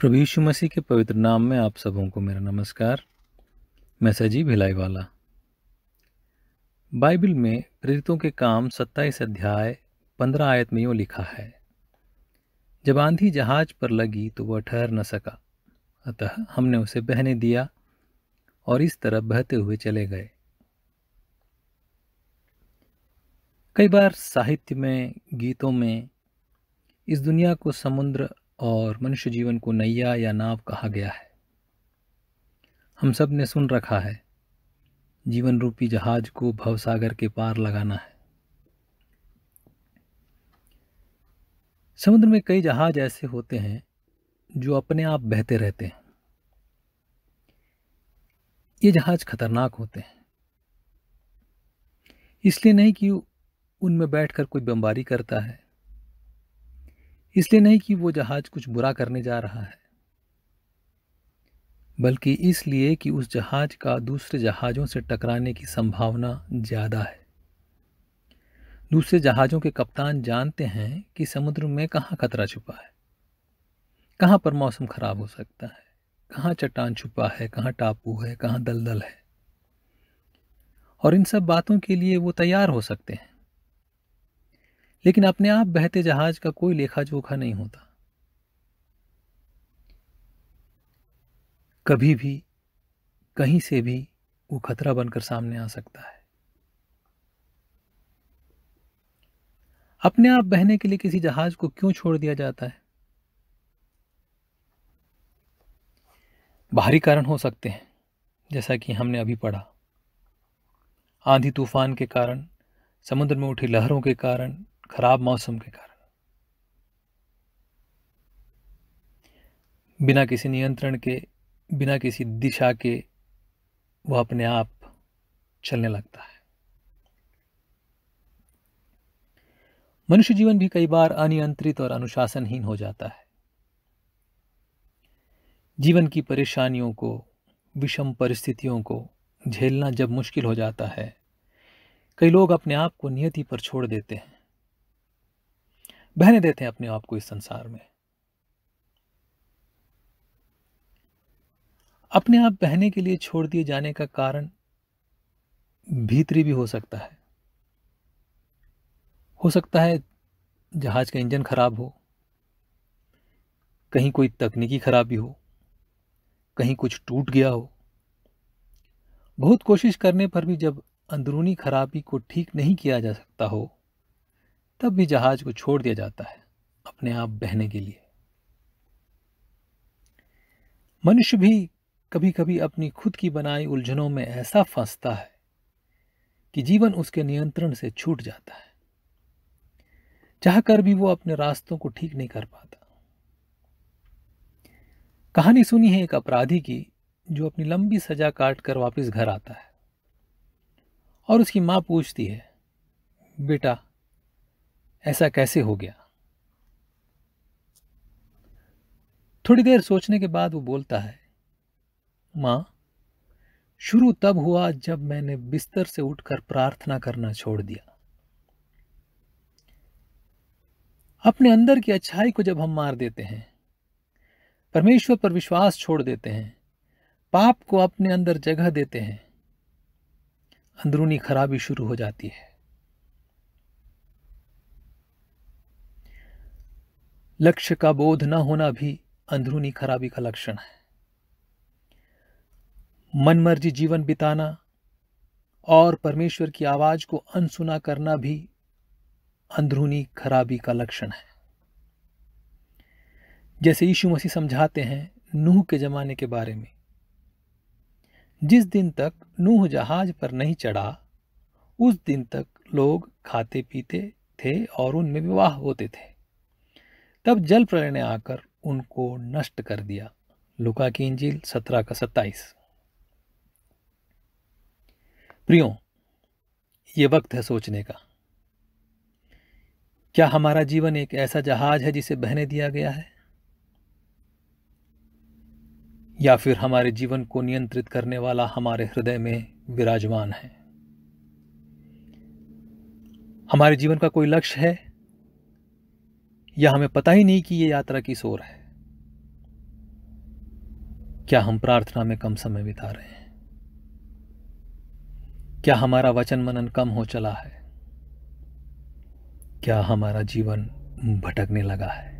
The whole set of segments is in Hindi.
प्रभु यीशु मसीह के पवित्र नाम में आप सबों को मेरा नमस्कार मैं सजी भिलाई वाला बाइबल में प्रेरितों के काम सत्ताईस अध्याय पंद्रह आयत में यूँ लिखा है जब आंधी जहाज पर लगी तो वह ठहर न सका अतः हमने उसे बहने दिया और इस तरह बहते हुए चले गए कई बार साहित्य में गीतों में इस दुनिया को समुद्र और मनुष्य जीवन को नैया या नाव कहा गया है हम सब ने सुन रखा है जीवन रूपी जहाज को भवसागर के पार लगाना है समुद्र में कई जहाज ऐसे होते हैं जो अपने आप बहते रहते हैं ये जहाज खतरनाक होते हैं इसलिए नहीं कि उनमें बैठकर कोई बमबारी करता है इसलिए नहीं कि वो जहाज़ कुछ बुरा करने जा रहा है बल्कि इसलिए कि उस जहाज़ का दूसरे जहाज़ों से टकराने की संभावना ज़्यादा है दूसरे जहाज़ों के कप्तान जानते हैं कि समुद्र में कहाँ खतरा छुपा है कहाँ पर मौसम ख़राब हो सकता है कहाँ चट्टान छुपा है कहाँ टापू है कहाँ दलदल है और इन सब बातों के लिए वो तैयार हो सकते हैं लेकिन अपने आप बहते जहाज का कोई लेखा जोखा नहीं होता कभी भी कहीं से भी वो खतरा बनकर सामने आ सकता है अपने आप बहने के लिए किसी जहाज को क्यों छोड़ दिया जाता है बाहरी कारण हो सकते हैं जैसा कि हमने अभी पढ़ा आंधी तूफान के कारण समुद्र में उठी लहरों के कारण खराब मौसम के कारण बिना किसी नियंत्रण के बिना किसी दिशा के वह अपने आप चलने लगता है मनुष्य जीवन भी कई बार अनियंत्रित और अनुशासनहीन हो जाता है जीवन की परेशानियों को विषम परिस्थितियों को झेलना जब मुश्किल हो जाता है कई लोग अपने आप को नियति पर छोड़ देते हैं बहने देते हैं अपने आप को इस संसार में अपने आप बहने के लिए छोड़ दिए जाने का कारण भीतरी भी हो सकता है हो सकता है जहाज का इंजन खराब हो कहीं कोई तकनीकी खराबी हो कहीं कुछ टूट गया हो बहुत कोशिश करने पर भी जब अंदरूनी खराबी को ठीक नहीं किया जा सकता हो तब भी जहाज को छोड़ दिया जाता है अपने आप बहने के लिए मनुष्य भी कभी कभी अपनी खुद की बनाई उलझनों में ऐसा फंसता है कि जीवन उसके नियंत्रण से छूट जाता है चाहकर भी वो अपने रास्तों को ठीक नहीं कर पाता कहानी सुनी है एक अपराधी की जो अपनी लंबी सजा काट कर वापस घर आता है और उसकी मां पूछती है बेटा ऐसा कैसे हो गया थोड़ी देर सोचने के बाद वो बोलता है मां शुरू तब हुआ जब मैंने बिस्तर से उठकर प्रार्थना करना छोड़ दिया अपने अंदर की अच्छाई को जब हम मार देते हैं परमेश्वर पर विश्वास छोड़ देते हैं पाप को अपने अंदर जगह देते हैं अंदरूनी खराबी शुरू हो जाती है लक्ष्य का बोध न होना भी अंदरूनी खराबी का लक्षण है मनमर्जी जीवन बिताना और परमेश्वर की आवाज को अनसुना करना भी अंदरूनी खराबी का लक्षण है जैसे यीशु मसीह समझाते हैं नूह के जमाने के बारे में जिस दिन तक नूह जहाज पर नहीं चढ़ा उस दिन तक लोग खाते पीते थे और उनमें विवाह होते थे तब जल प्रलय ने आकर उनको नष्ट कर दिया लुका की इंजील सत्रह का सत्ताईस प्रियो ये वक्त है सोचने का क्या हमारा जीवन एक ऐसा जहाज है जिसे बहने दिया गया है या फिर हमारे जीवन को नियंत्रित करने वाला हमारे हृदय में विराजमान है हमारे जीवन का कोई लक्ष्य है या हमें पता ही नहीं कि ये यात्रा किस ओर है क्या हम प्रार्थना में कम समय बिता रहे हैं क्या हमारा वचन मनन कम हो चला है क्या हमारा जीवन भटकने लगा है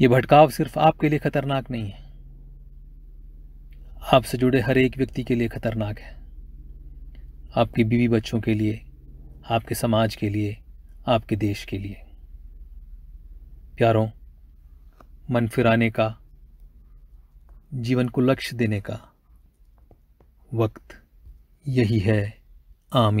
ये भटकाव सिर्फ आपके लिए खतरनाक नहीं है आपसे जुड़े हर एक व्यक्ति के लिए खतरनाक है आपकी बीवी बच्चों के लिए आपके समाज के लिए आपके देश के लिए प्यारों मन फिराने का जीवन को लक्ष्य देने का वक्त यही है आमीन